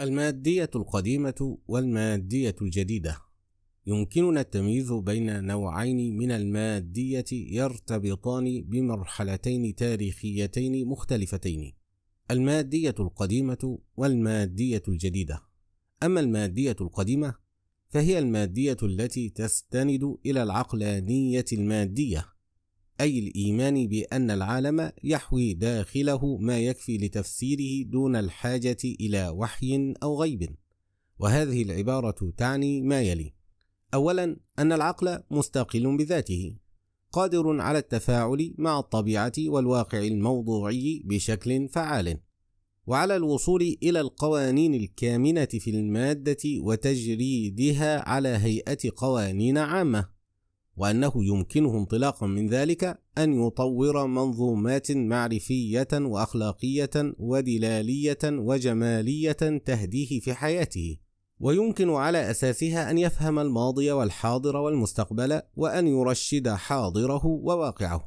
المادية القديمة والمادية الجديدة يمكننا التمييز بين نوعين من المادية يرتبطان بمرحلتين تاريخيتين مختلفتين المادية القديمة والمادية الجديدة أما المادية القديمة فهي المادية التي تستند إلى العقلانية المادية أي الإيمان بأن العالم يحوي داخله ما يكفي لتفسيره دون الحاجة إلى وحي أو غيب وهذه العبارة تعني ما يلي أولا أن العقل مستقل بذاته قادر على التفاعل مع الطبيعة والواقع الموضوعي بشكل فعال وعلى الوصول إلى القوانين الكامنة في المادة وتجريدها على هيئة قوانين عامة وأنه يمكنه انطلاقا من ذلك أن يطور منظومات معرفية وأخلاقية ودلالية وجمالية تهديه في حياته، ويمكن على أساسها أن يفهم الماضي والحاضر والمستقبل وأن يرشد حاضره وواقعه.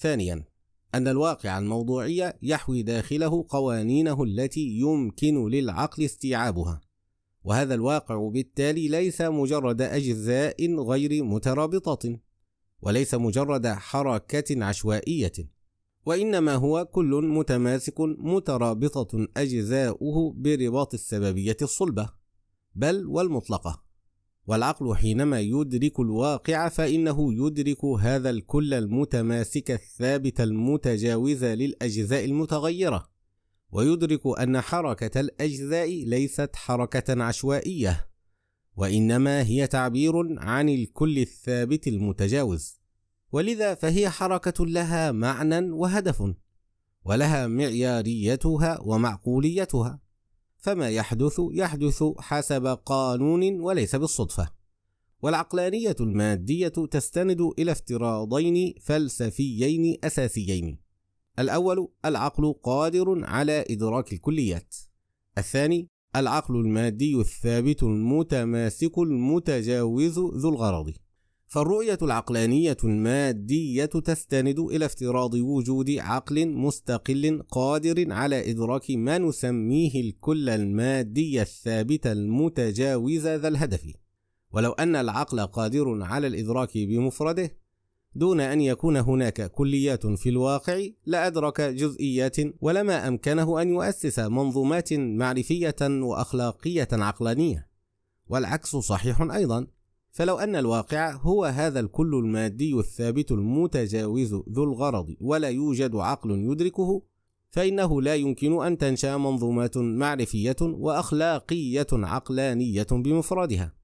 ثانيا، أن الواقع الموضوعي يحوي داخله قوانينه التي يمكن للعقل استيعابها، وهذا الواقع بالتالي ليس مجرد أجزاء غير مترابطة وليس مجرد حركة عشوائية وإنما هو كل متماسك مترابطة أجزاؤه برباط السببية الصلبة بل والمطلقة والعقل حينما يدرك الواقع فإنه يدرك هذا الكل المتماسك الثابت المتجاوز للأجزاء المتغيرة ويدرك أن حركة الأجزاء ليست حركة عشوائية، وإنما هي تعبير عن الكل الثابت المتجاوز، ولذا فهي حركة لها معنى وهدف، ولها معياريتها ومعقوليتها، فما يحدث يحدث حسب قانون وليس بالصدفة. والعقلانية المادية تستند إلى افتراضين فلسفيين أساسيين. الأول العقل قادر على إدراك الكليات الثاني العقل المادي الثابت المتماسك المتجاوز ذو الغرض فالرؤية العقلانية المادية تستند إلى افتراض وجود عقل مستقل قادر على إدراك ما نسميه الكل المادي الثابت المتجاوز ذا الهدف ولو أن العقل قادر على الإدراك بمفرده دون أن يكون هناك كليات في الواقع لأدرك جزئيات ولما أمكنه أن يؤسس منظومات معرفية وأخلاقية عقلانية والعكس صحيح أيضا فلو أن الواقع هو هذا الكل المادي الثابت المتجاوز ذو الغرض ولا يوجد عقل يدركه فإنه لا يمكن أن تنشأ منظومات معرفية وأخلاقية عقلانية بمفردها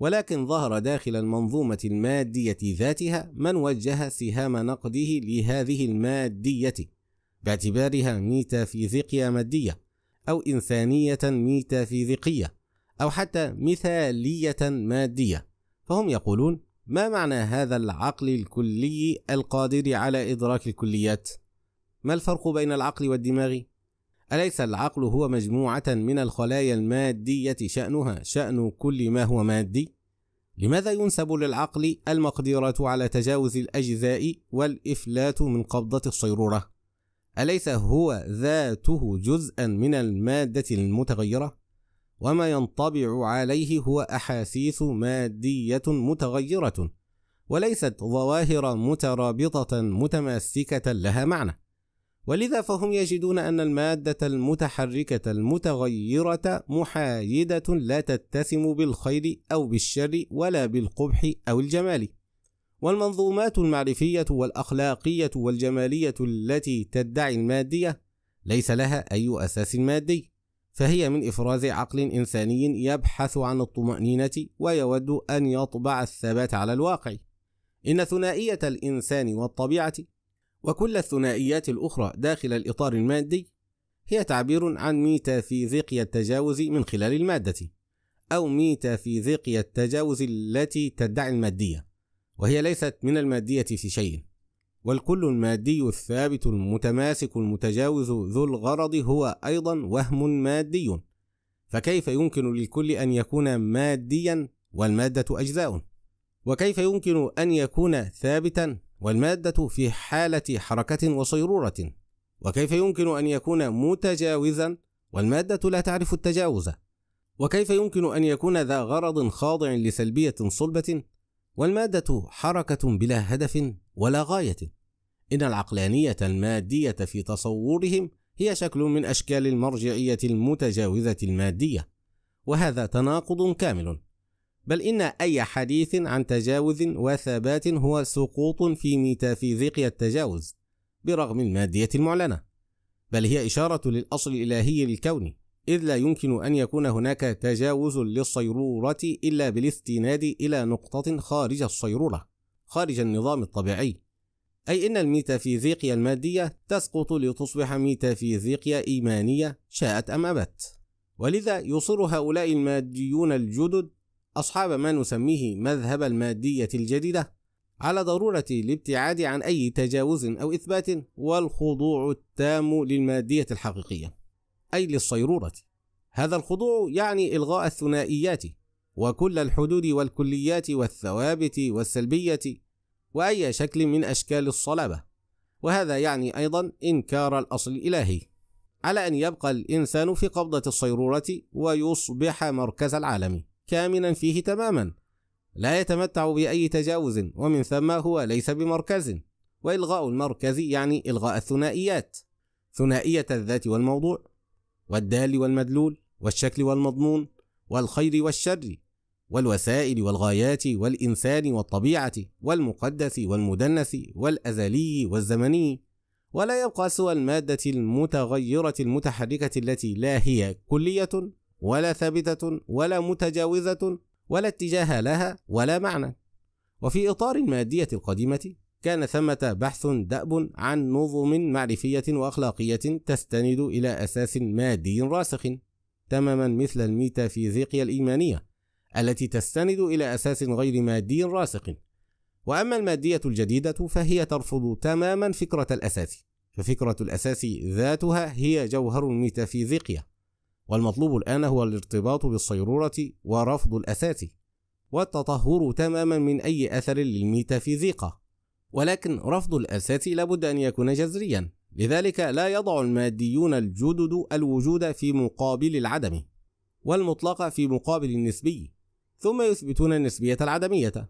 ولكن ظهر داخل المنظومة المادية ذاتها من وجه سهام نقده لهذه المادية باعتبارها ميتافيزيقيا مادية أو إنسانية ميتافيزيقية أو حتى مثالية مادية فهم يقولون ما معنى هذا العقل الكلي القادر على إدراك الكليات؟ ما الفرق بين العقل والدماغ؟ أليس العقل هو مجموعة من الخلايا المادية شأنها شأن كل ما هو مادي؟ لماذا ينسب للعقل المقدرة على تجاوز الأجزاء والإفلات من قبضة الصيرورة؟ أليس هو ذاته جزءا من المادة المتغيرة؟ وما ينطبع عليه هو أحاسيس مادية متغيرة وليست ظواهر مترابطة متماسكة لها معنى ولذا فهم يجدون أن المادة المتحركة المتغيرة محايدة لا تتسم بالخير أو بالشر ولا بالقبح أو الجمال والمنظومات المعرفية والأخلاقية والجمالية التي تدعي المادية ليس لها أي أساس مادي فهي من إفراز عقل إنساني يبحث عن الطمأنينة ويود أن يطبع الثبات على الواقع إن ثنائية الإنسان والطبيعة وكل الثنائيات الأخرى داخل الإطار المادي هي تعبير عن ميتافيزيقيا التجاوز من خلال المادة أو ميتافيزيقيا التجاوز التي تدعي المادية وهي ليست من المادية في شيء والكل المادي الثابت المتماسك المتجاوز ذو الغرض هو أيضا وهم مادي فكيف يمكن للكل أن يكون ماديا والمادة أجزاء وكيف يمكن أن يكون ثابتا والمادة في حالة حركة وصيرورة وكيف يمكن أن يكون متجاوزا والمادة لا تعرف التجاوز وكيف يمكن أن يكون ذا غرض خاضع لسلبية صلبة والمادة حركة بلا هدف ولا غاية إن العقلانية المادية في تصورهم هي شكل من أشكال المرجعية المتجاوزة المادية وهذا تناقض كامل بل إن أي حديث عن تجاوز وثبات هو سقوط في ميتافيزيقيا التجاوز برغم المادية المعلنة بل هي إشارة للأصل الإلهي الكوني إذ لا يمكن أن يكون هناك تجاوز للصيرورة إلا بالاستناد إلى نقطة خارج الصيرورة خارج النظام الطبيعي أي أن الميتافيزيقيا المادية تسقط لتصبح ميتافيزيقيا إيمانية شاءت أم أبت ولذا يصر هؤلاء الماديون الجدد أصحاب ما نسميه مذهب المادية الجديدة على ضرورة الابتعاد عن أي تجاوز أو إثبات والخضوع التام للمادية الحقيقية أي للصيرورة هذا الخضوع يعني إلغاء الثنائيات وكل الحدود والكليات والثوابت والسلبية وأي شكل من أشكال الصلابة وهذا يعني أيضا إنكار الأصل الإلهي على أن يبقى الإنسان في قبضة الصيرورة ويصبح مركز العالم كامنا فيه تماما لا يتمتع بأي تجاوز ومن ثم هو ليس بمركز وإلغاء المركز يعني إلغاء الثنائيات ثنائية الذات والموضوع والدال والمدلول والشكل والمضمون والخير والشر والوسائل والغايات والإنسان والطبيعة والمقدس والمدنس والأزلي والزمني ولا يبقى سوى المادة المتغيرة المتحركة التي لا هي كلية ولا ثابتة ولا متجاوزة ولا اتجاه لها ولا معنى وفي إطار المادية القديمة كان ثمة بحث دأب عن نظم معرفية وأخلاقية تستند إلى أساس مادي راسخ تماما مثل الميتافيزيقيا الإيمانية التي تستند إلى أساس غير مادي راسخ وأما المادية الجديدة فهي ترفض تماما فكرة الأساس ففكرة الأساس ذاتها هي جوهر الميتافيزيقيا والمطلوب الآن هو الارتباط بالصيرورة ورفض الأساس والتطهر تماما من أي أثر للميتافيزيقا ولكن رفض الأساس لابد أن يكون جذريا لذلك لا يضع الماديون الجدد الوجود في مقابل العدم والمطلق في مقابل النسبي ثم يثبتون النسبية العدمية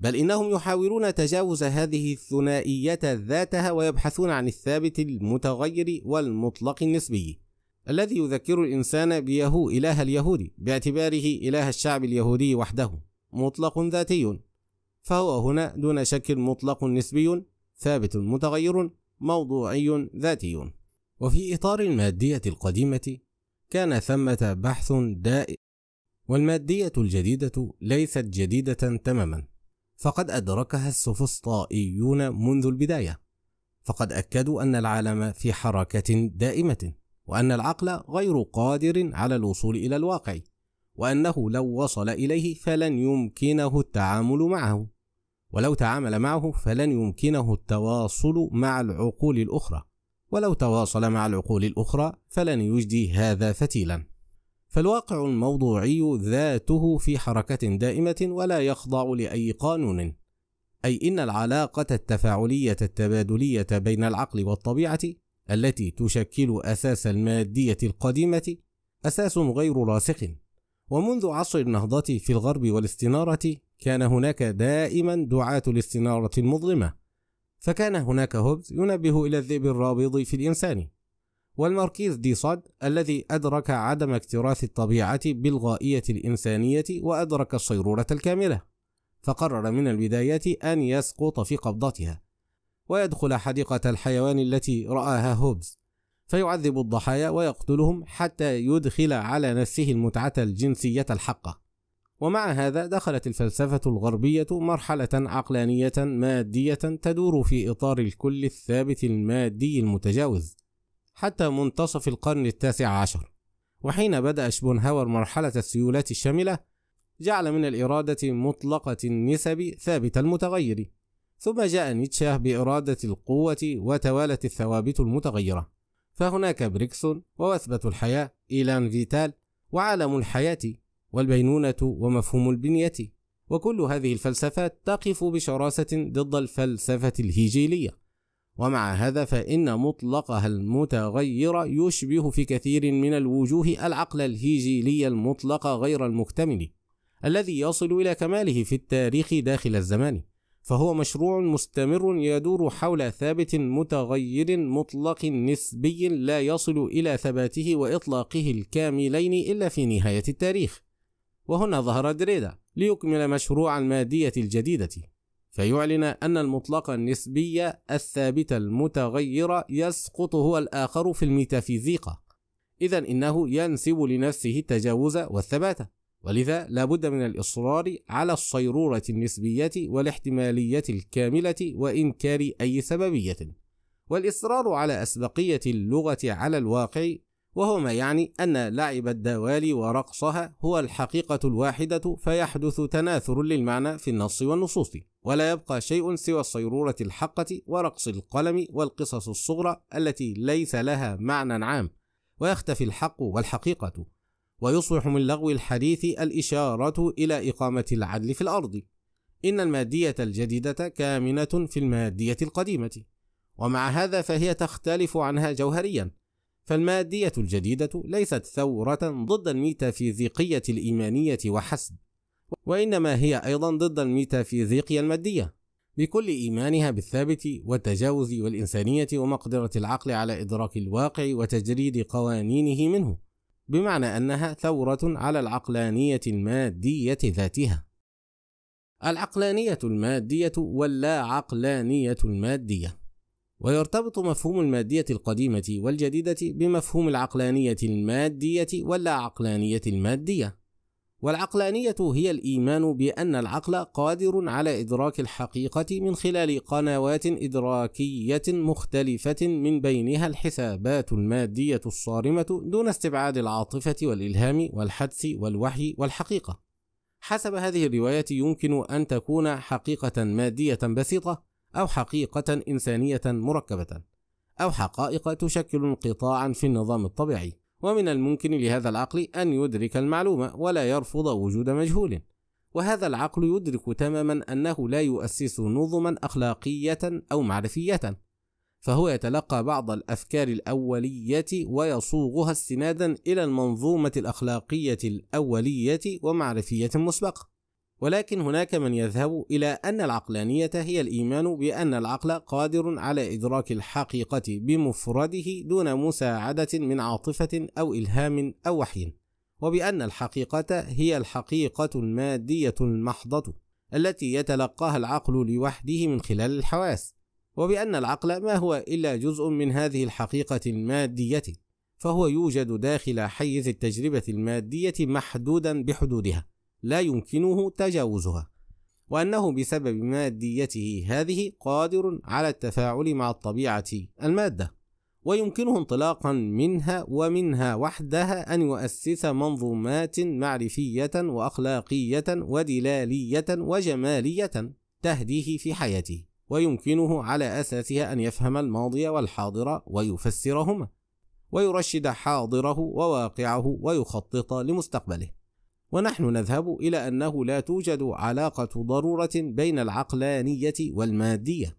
بل إنهم يحاولون تجاوز هذه الثنائية ذاتها ويبحثون عن الثابت المتغير والمطلق النسبي الذي يذكر الإنسان بيهو إله اليهود باعتباره إله الشعب اليهودي وحده مطلق ذاتي فهو هنا دون شك مطلق نسبي ثابت متغير موضوعي ذاتي وفي إطار المادية القديمة كان ثمة بحث دائم والمادية الجديدة ليست جديدة تماما فقد أدركها السفسطائيون منذ البداية فقد أكدوا أن العالم في حركة دائمة وأن العقل غير قادر على الوصول إلى الواقع وأنه لو وصل إليه فلن يمكنه التعامل معه ولو تعامل معه فلن يمكنه التواصل مع العقول الأخرى ولو تواصل مع العقول الأخرى فلن يجدي هذا فتيلا فالواقع الموضوعي ذاته في حركة دائمة ولا يخضع لأي قانون أي إن العلاقة التفاعلية التبادلية بين العقل والطبيعة التي تشكل أساس المادية القديمة أساس غير راسخ ومنذ عصر النهضة في الغرب والاستنارة كان هناك دائما دعاة الاستنارة المظلمة فكان هناك هوبز ينبه إلى الذئب الرابض في الإنسان والماركيز دي صاد الذي أدرك عدم اكتراث الطبيعة بالغائية الإنسانية وأدرك الصيرورة الكاملة فقرر من البداية أن يسقط في قبضتها ويدخل حديقة الحيوان التي رآها هوبز فيعذب الضحايا ويقتلهم حتى يدخل على نفسه المتعة الجنسية الحقة ومع هذا دخلت الفلسفة الغربية مرحلة عقلانية مادية تدور في إطار الكل الثابت المادي المتجاوز حتى منتصف القرن التاسع عشر وحين بدأ شبونهاور مرحلة السيولات الشاملة جعل من الإرادة مطلقة النسب ثابت المتغير ثم جاء نيتشه بإرادة القوة وتوالت الثوابت المتغيرة فهناك بريكسون ووثبة الحياة إيلان فيتال وعالم الحياة والبينونة ومفهوم البنية وكل هذه الفلسفات تقف بشراسة ضد الفلسفة الهيجيلية ومع هذا فإن مطلقها المتغير يشبه في كثير من الوجوه العقل الهيجيلي المطلق غير المكتمل الذي يصل إلى كماله في التاريخ داخل الزمان فهو مشروع مستمر يدور حول ثابت متغير مطلق نسبي لا يصل إلى ثباته وإطلاقه الكاملين إلا في نهاية التاريخ وهنا ظهر دريدا ليكمل مشروع المادية الجديدة فيعلن أن المطلق النسبي الثابت المتغير يسقط هو الآخر في الميتافيزيقا إذا إنه ينسب لنفسه التجاوز والثبات ولذا لا بد من الإصرار على الصيرورة النسبية والاحتمالية الكاملة وإنكار أي سببية والإصرار على أسبقية اللغة على الواقع وهو ما يعني أن لعب الدوالي ورقصها هو الحقيقة الواحدة فيحدث تناثر للمعنى في النص والنصوص ولا يبقى شيء سوى الصيرورة الحقة ورقص القلم والقصص الصغرى التي ليس لها معنى عام ويختفي الحق والحقيقة ويصبح من لغو الحديث الإشارة إلى إقامة العدل في الأرض إن المادية الجديدة كامنة في المادية القديمة ومع هذا فهي تختلف عنها جوهريا فالمادية الجديدة ليست ثورة ضد الميتافيزيقية الإيمانية وحسب وإنما هي أيضا ضد الميتافيزيقيا المادية بكل إيمانها بالثابت والتجاوز والإنسانية ومقدرة العقل على إدراك الواقع وتجريد قوانينه منه بمعنى أنها ثورة على العقلانية المادية ذاتها. العقلانية المادية واللا عقلانية المادية ويرتبط مفهوم المادية القديمة والجديدة بمفهوم العقلانية المادية واللا عقلانية المادية والعقلانية هي الإيمان بأن العقل قادر على إدراك الحقيقة من خلال قنوات إدراكية مختلفة من بينها الحسابات المادية الصارمة دون استبعاد العاطفة والإلهام والحدس والوحي والحقيقة. حسب هذه الرواية يمكن أن تكون حقيقة مادية بسيطة أو حقيقة إنسانية مركبة أو حقائق تشكل انقطاعا في النظام الطبيعي. ومن الممكن لهذا العقل أن يدرك المعلومة ولا يرفض وجود مجهول وهذا العقل يدرك تماما أنه لا يؤسس نظما أخلاقية أو معرفية فهو يتلقى بعض الأفكار الأولية ويصوغها استنادا إلى المنظومة الأخلاقية الأولية ومعرفية مسبقة ولكن هناك من يذهب إلى أن العقلانية هي الإيمان بأن العقل قادر على إدراك الحقيقة بمفرده دون مساعدة من عاطفة أو إلهام أو وحي، وبأن الحقيقة هي الحقيقة المادية المحضة التي يتلقاها العقل لوحده من خلال الحواس، وبأن العقل ما هو إلا جزء من هذه الحقيقة المادية، فهو يوجد داخل حيز التجربة المادية محدودا بحدودها. لا يمكنه تجاوزها وأنه بسبب ماديته هذه قادر على التفاعل مع الطبيعة المادة ويمكنه انطلاقا منها ومنها وحدها أن يؤسس منظومات معرفية وأخلاقية ودلالية وجمالية تهديه في حياته ويمكنه على أساسها أن يفهم الماضي والحاضر ويفسرهما ويرشد حاضره وواقعه ويخطط لمستقبله ونحن نذهب إلى أنه لا توجد علاقة ضرورة بين العقلانية والمادية،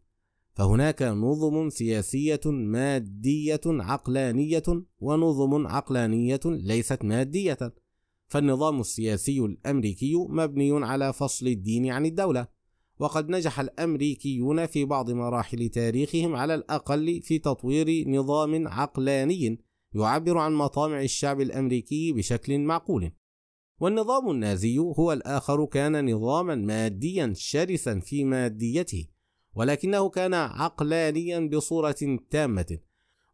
فهناك نظم سياسية مادية عقلانية ونظم عقلانية ليست مادية، فالنظام السياسي الأمريكي مبني على فصل الدين عن الدولة، وقد نجح الأمريكيون في بعض مراحل تاريخهم على الأقل في تطوير نظام عقلاني يعبر عن مطامع الشعب الأمريكي بشكل معقول. والنظام النازي هو الآخر كان نظاما ماديا شرسا في ماديته ولكنه كان عقلانيا بصورة تامة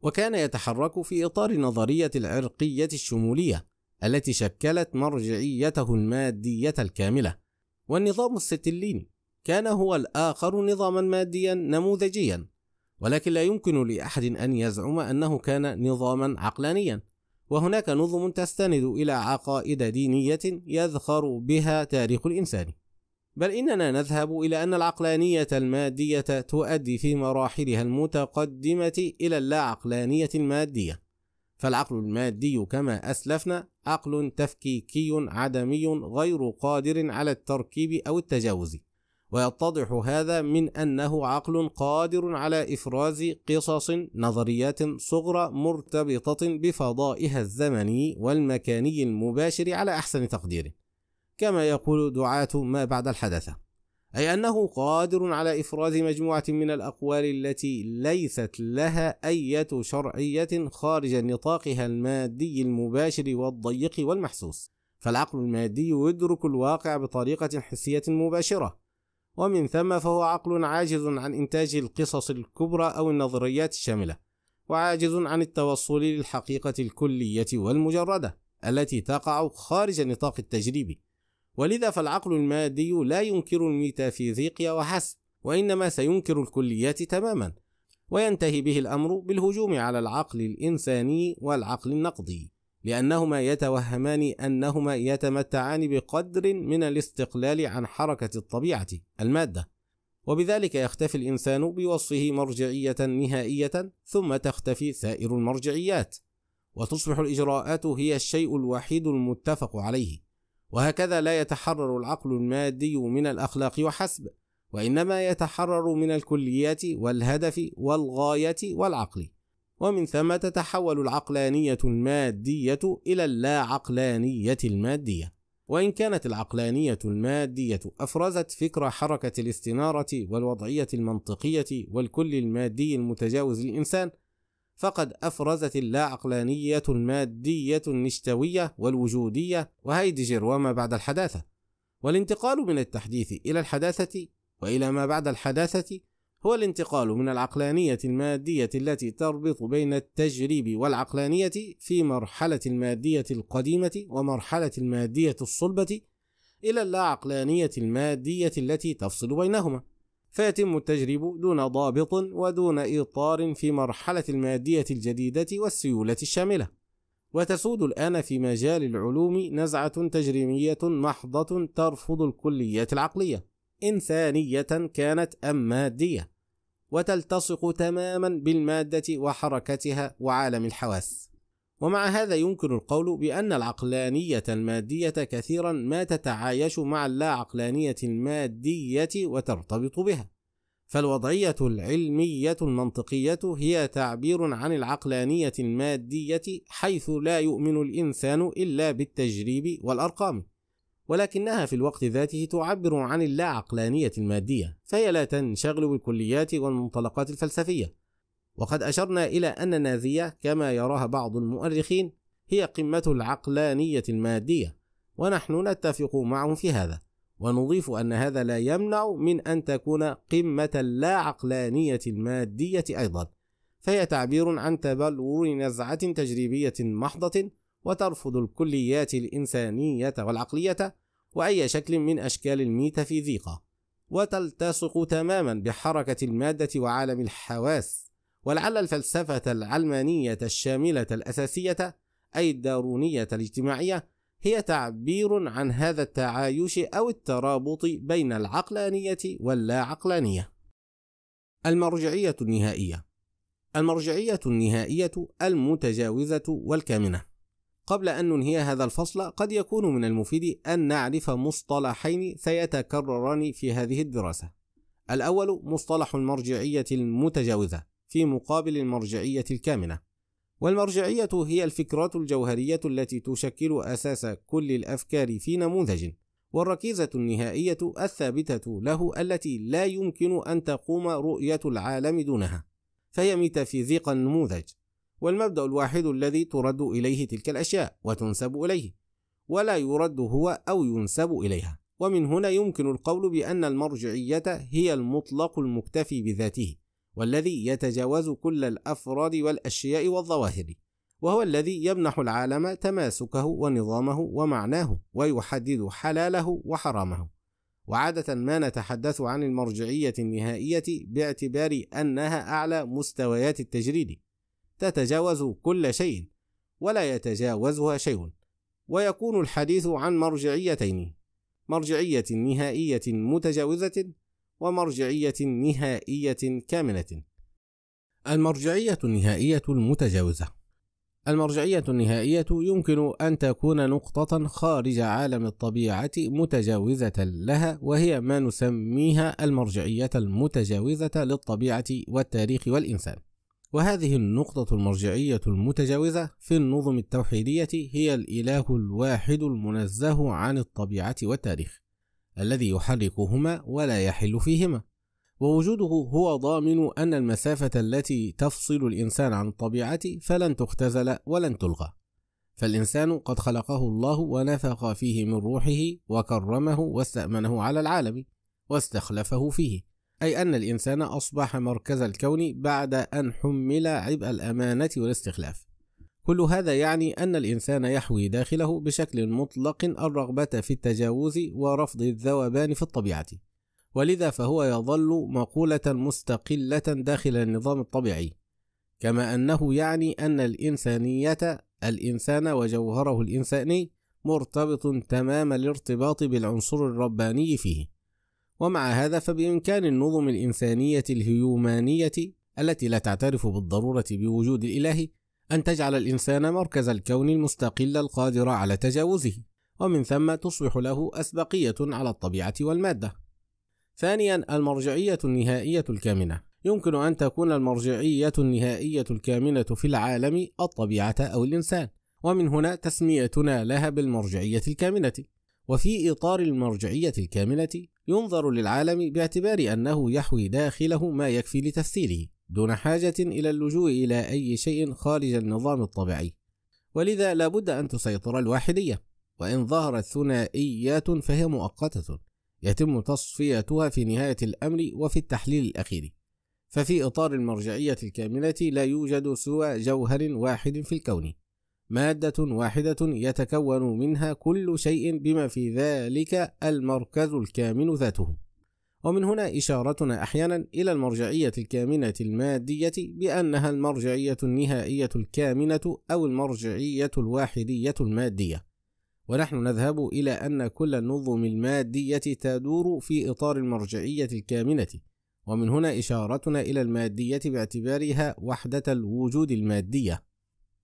وكان يتحرك في إطار نظرية العرقية الشمولية التي شكلت مرجعيته المادية الكاملة والنظام الستليني كان هو الآخر نظاما ماديا نموذجيا ولكن لا يمكن لأحد أن يزعم أنه كان نظاما عقلانيا وهناك نظم تستند إلى عقائد دينية يذخر بها تاريخ الإنسان بل إننا نذهب إلى أن العقلانية المادية تؤدي في مراحلها المتقدمة إلى اللاعقلانية المادية فالعقل المادي كما أسلفنا عقل تفكيكي عدمي غير قادر على التركيب أو التجاوز ويتضح هذا من أنه عقل قادر على إفراز قصص نظريات صغرى مرتبطة بفضائها الزمني والمكاني المباشر على أحسن تقدير كما يقول دعاة ما بعد الحدثة أي أنه قادر على إفراز مجموعة من الأقوال التي ليست لها أية شرعية خارج نطاقها المادي المباشر والضيق والمحسوس فالعقل المادي يدرك الواقع بطريقة حسية مباشرة ومن ثم فهو عقل عاجز عن إنتاج القصص الكبرى أو النظريات الشاملة وعاجز عن التوصل للحقيقة الكلية والمجردة التي تقع خارج نطاق التجريبي ولذا فالعقل المادي لا ينكر الميتافيزيقيا وحسب وإنما سينكر الكليات تماما وينتهي به الأمر بالهجوم على العقل الإنساني والعقل النقدي لأنهما يتوهمان أنهما يتمتعان بقدر من الاستقلال عن حركة الطبيعة المادة وبذلك يختفي الإنسان بوصفه مرجعية نهائية ثم تختفي سائر المرجعيات وتصبح الإجراءات هي الشيء الوحيد المتفق عليه وهكذا لا يتحرر العقل المادي من الأخلاق وحسب وإنما يتحرر من الكليات والهدف والغاية والعقل ومن ثم تتحول العقلانية المادية إلى اللاعقلانية المادية وإن كانت العقلانية المادية أفرزت فكرة حركة الاستنارة والوضعية المنطقية والكل المادي المتجاوز للإنسان فقد أفرزت اللاعقلانية المادية النشتوية والوجودية وهيدجر وما بعد الحداثة والانتقال من التحديث إلى الحداثة وإلى ما بعد الحداثة هو الانتقال من العقلانية المادية التي تربط بين التجريب والعقلانية في مرحلة المادية القديمة ومرحلة المادية الصلبة إلى اللاعقلانية المادية التي تفصل بينهما فيتم التجريب دون ضابط ودون إطار في مرحلة المادية الجديدة والسيولة الشاملة وتسود الآن في مجال العلوم نزعة تجريمية محضة ترفض الكليات العقلية إنسانية كانت أم مادية وتلتصق تماما بالمادة وحركتها وعالم الحواس ومع هذا يمكن القول بأن العقلانية المادية كثيرا ما تتعايش مع اللاعقلانية المادية وترتبط بها فالوضعية العلمية المنطقية هي تعبير عن العقلانية المادية حيث لا يؤمن الإنسان إلا بالتجريب والأرقام ولكنها في الوقت ذاته تعبر عن اللا عقلانية المادية فهي لا تنشغل بالكليات والمنطلقات الفلسفية وقد أشرنا إلى أن النازية كما يراها بعض المؤرخين هي قمة العقلانية المادية ونحن نتفق معهم في هذا ونضيف أن هذا لا يمنع من أن تكون قمة اللاعقلانية عقلانية المادية أيضا فهي تعبير عن تبلور نزعة تجريبية محضة وترفض الكليات الإنسانية والعقلية وأي شكل من أشكال الميتافيزيقا وتلتصق تماما بحركة المادة وعالم الحواس ولعل الفلسفة العلمانية الشاملة الأساسية أي الدارونية الاجتماعية هي تعبير عن هذا التعايش أو الترابط بين العقلانية واللا عقلانية المرجعية النهائية المرجعية النهائية المتجاوزة والكامنة قبل أن ننهي هذا الفصل قد يكون من المفيد أن نعرف مصطلحين سيتكرران في هذه الدراسة الأول مصطلح المرجعية المتجاوزة في مقابل المرجعية الكامنة والمرجعية هي الفكرات الجوهرية التي تشكل أساس كل الأفكار في نموذج والركيزة النهائية الثابتة له التي لا يمكن أن تقوم رؤية العالم دونها فهي ميتافيزيقا النموذج والمبدأ الواحد الذي ترد إليه تلك الأشياء وتنسب إليه ولا يرد هو أو ينسب إليها ومن هنا يمكن القول بأن المرجعية هي المطلق المكتفي بذاته والذي يتجاوز كل الأفراد والأشياء والظواهر وهو الذي يمنح العالم تماسكه ونظامه ومعناه ويحدد حلاله وحرامه وعادة ما نتحدث عن المرجعية النهائية باعتبار أنها أعلى مستويات التجريد تتجاوز كل شيء ولا يتجاوزها شيء ويكون الحديث عن مرجعيتين مرجعيه نهائيه متجاوزه ومرجعيه نهائيه كامله المرجعيه النهائيه المتجاوزه المرجعيه النهائيه يمكن ان تكون نقطه خارج عالم الطبيعه متجاوزه لها وهي ما نسميها المرجعيه المتجاوزه للطبيعه والتاريخ والانسان وهذه النقطة المرجعية المتجاوزة في النظم التوحيدية هي الإله الواحد المنزه عن الطبيعة والتاريخ، الذي يحركهما ولا يحل فيهما، ووجوده هو ضامن أن المسافة التي تفصل الإنسان عن الطبيعة فلن تختزل ولن تلغى، فالإنسان قد خلقه الله ونفخ فيه من روحه وكرمه واستأمنه على العالم، واستخلفه فيه، أي أن الإنسان أصبح مركز الكون بعد أن حمل عبء الأمانة والاستخلاف كل هذا يعني أن الإنسان يحوي داخله بشكل مطلق الرغبة في التجاوز ورفض الذوبان في الطبيعة ولذا فهو يظل مقولة مستقلة داخل النظام الطبيعي كما أنه يعني أن الإنسانية الإنسان وجوهره الإنساني مرتبط تمام الارتباط بالعنصر الرباني فيه ومع هذا فبإمكان النظم الإنسانية الهيومانية التي لا تعترف بالضرورة بوجود الإله أن تجعل الإنسان مركز الكون المستقل القادر على تجاوزه ومن ثم تصبح له أسبقية على الطبيعة والمادة ثانيا المرجعية النهائية الكامنة يمكن أن تكون المرجعية النهائية الكامنة في العالم الطبيعة أو الإنسان ومن هنا تسميتنا لها بالمرجعية الكامنة وفي إطار المرجعية الكاملة ينظر للعالم باعتبار أنه يحوي داخله ما يكفي لتفسيره دون حاجة إلى اللجوء إلى أي شيء خارج النظام الطبيعي ولذا لابد أن تسيطر الواحدية وإن ظهرت ثنائيات فهي مؤقتة يتم تصفيتها في نهاية الأمر وفي التحليل الأخير ففي إطار المرجعية الكاملة لا يوجد سوى جوهر واحد في الكون مادة واحدة يتكون منها كل شيء بما في ذلك المركز الكامن ذاته ومن هنا إشارتنا أحيانا إلى المرجعية الكامنة المادية بأنها المرجعية النهائية الكامنة أو المرجعية الواحدية المادية ونحن نذهب إلى أن كل النظم المادية تدور في إطار المرجعية الكامنة ومن هنا إشارتنا إلى المادية باعتبارها وحدة الوجود المادية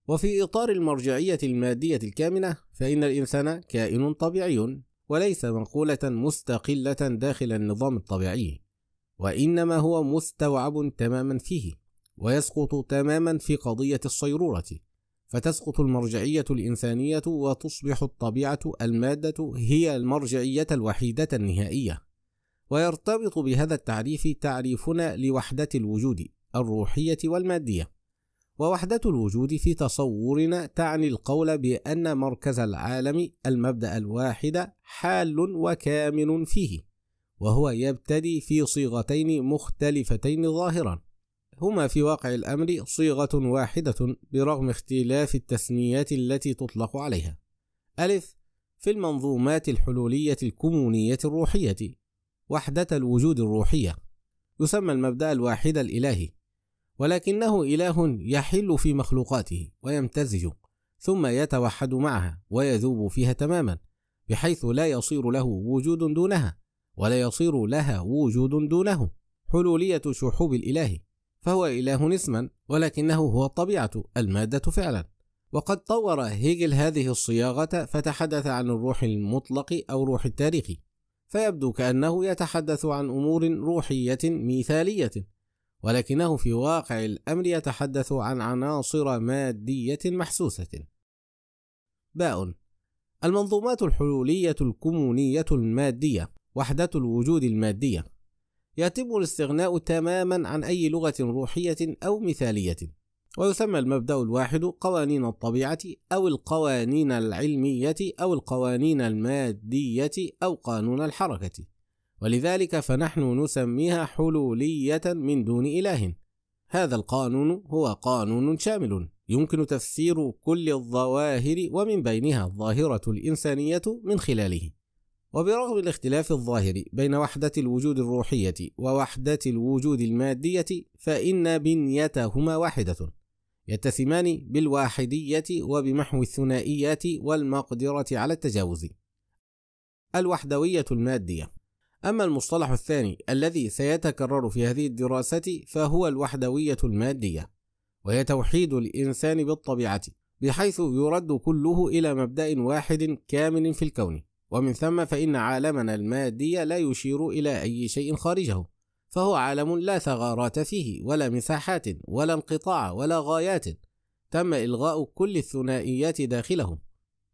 وفي إطار المرجعية المادية الكامنة فإن الإنسان كائن طبيعي وليس منقولة مستقلة داخل النظام الطبيعي وإنما هو مستوعب تماما فيه ويسقط تماما في قضية الصيرورة فتسقط المرجعية الإنسانية وتصبح الطبيعة المادة هي المرجعية الوحيدة النهائية ويرتبط بهذا التعريف تعريفنا لوحدة الوجود الروحية والمادية ووحدة الوجود في تصورنا تعني القول بأن مركز العالم المبدأ الواحد حال وكامن فيه، وهو يبتدي في صيغتين مختلفتين ظاهرًا، هما في واقع الأمر صيغة واحدة برغم اختلاف التسميات التي تطلق عليها. ألف في المنظومات الحلولية الكمونية الروحية، وحدة الوجود الروحية، يسمى المبدأ الواحد الإلهي، ولكنه إله يحل في مخلوقاته ويمتزج ثم يتوحد معها ويذوب فيها تماما بحيث لا يصير له وجود دونها ولا يصير لها وجود دونه حلولية شحوب الإله فهو إله اسما ولكنه هو الطبيعة المادة فعلا وقد طور هيجل هذه الصياغة فتحدث عن الروح المطلق أو روح التاريخ فيبدو كأنه يتحدث عن أمور روحية مثالية ولكنه في واقع الأمر يتحدث عن عناصر مادية محسوسة. باء المنظومات الحلولية الكمونية المادية وحدة الوجود المادية يتم الاستغناء تماما عن أي لغة روحية أو مثالية ويسمى المبدأ الواحد قوانين الطبيعة أو القوانين العلمية أو القوانين المادية أو قانون الحركة ولذلك فنحن نسميها حلولية من دون إله هذا القانون هو قانون شامل يمكن تفسير كل الظواهر ومن بينها الظاهرة الإنسانية من خلاله وبرغم الاختلاف الظاهر بين وحدة الوجود الروحية ووحدة الوجود المادية فإن بنيتهما واحدة يتسمان بالواحدية وبمحو الثنائيات والمقدرة على التجاوز الوحدوية المادية أما المصطلح الثاني الذي سيتكرر في هذه الدراسة فهو الوحدوية المادية، وهي توحيد الإنسان بالطبيعة، بحيث يرد كله إلى مبدأ واحد كامل في الكون، ومن ثم فإن عالمنا المادي لا يشير إلى أي شيء خارجه، فهو عالم لا ثغرات فيه، ولا مساحات، ولا انقطاع، ولا غايات، تم إلغاء كل الثنائيات داخله،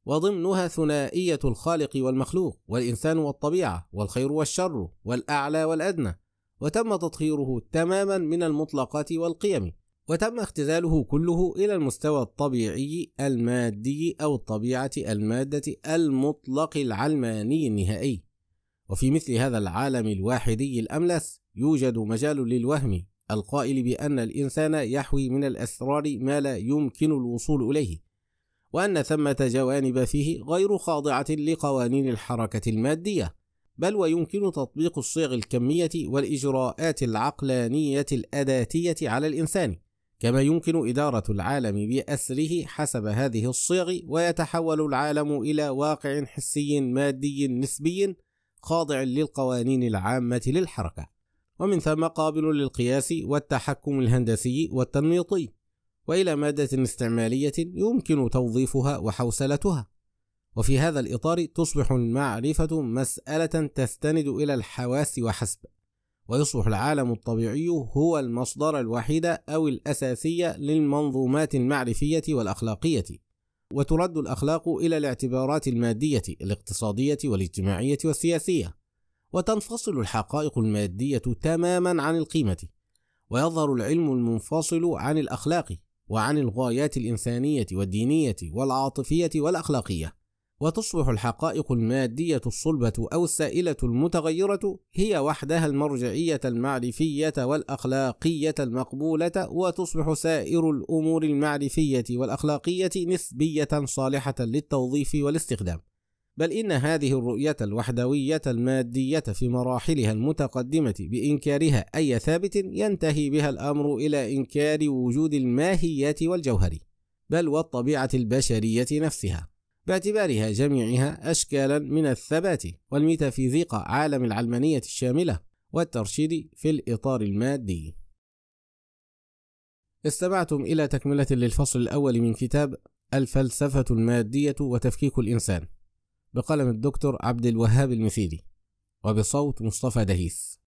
وضمنها ثنائية الخالق والمخلوق والإنسان والطبيعة والخير والشر والأعلى والأدنى وتم تطهيره تماما من المطلقات والقيم وتم اختزاله كله إلى المستوى الطبيعي المادي أو الطبيعة المادة المطلق العلماني النهائي وفي مثل هذا العالم الواحدي الأملس يوجد مجال للوهم القائل بأن الإنسان يحوي من الأسرار ما لا يمكن الوصول إليه وأن ثمة جوانب فيه غير خاضعة لقوانين الحركة المادية، بل ويمكن تطبيق الصيغ الكمية والإجراءات العقلانية الأداتية على الإنسان، كما يمكن إدارة العالم بأسره حسب هذه الصيغ، ويتحول العالم إلى واقع حسي مادي نسبي خاضع للقوانين العامة للحركة، ومن ثم قابل للقياس والتحكم الهندسي والتنميطي. والى ماده استعماليه يمكن توظيفها وحوسلتها وفي هذا الاطار تصبح المعرفه مساله تستند الى الحواس وحسب ويصبح العالم الطبيعي هو المصدر الوحيد او الاساسيه للمنظومات المعرفيه والاخلاقيه وترد الاخلاق الى الاعتبارات الماديه الاقتصاديه والاجتماعيه والسياسيه وتنفصل الحقائق الماديه تماما عن القيمه ويظهر العلم المنفصل عن الاخلاق وعن الغايات الإنسانية والدينية والعاطفية والأخلاقية، وتصبح الحقائق المادية الصلبة أو السائلة المتغيرة هي وحدها المرجعية المعرفية والأخلاقية المقبولة، وتصبح سائر الأمور المعرفية والأخلاقية نسبية صالحة للتوظيف والاستخدام. بل إن هذه الرؤية الوحدوية المادية في مراحلها المتقدمة بإنكارها أي ثابت ينتهي بها الأمر إلى إنكار وجود الماهية والجوهر بل والطبيعة البشرية نفسها باعتبارها جميعها أشكالا من الثبات والميتافيزيقا عالم العلمانية الشاملة والترشيد في الإطار المادي استمعتم إلى تكملة للفصل الأول من كتاب الفلسفة المادية وتفكيك الإنسان بقلم الدكتور عبد الوهاب المثيري وبصوت مصطفى دهيس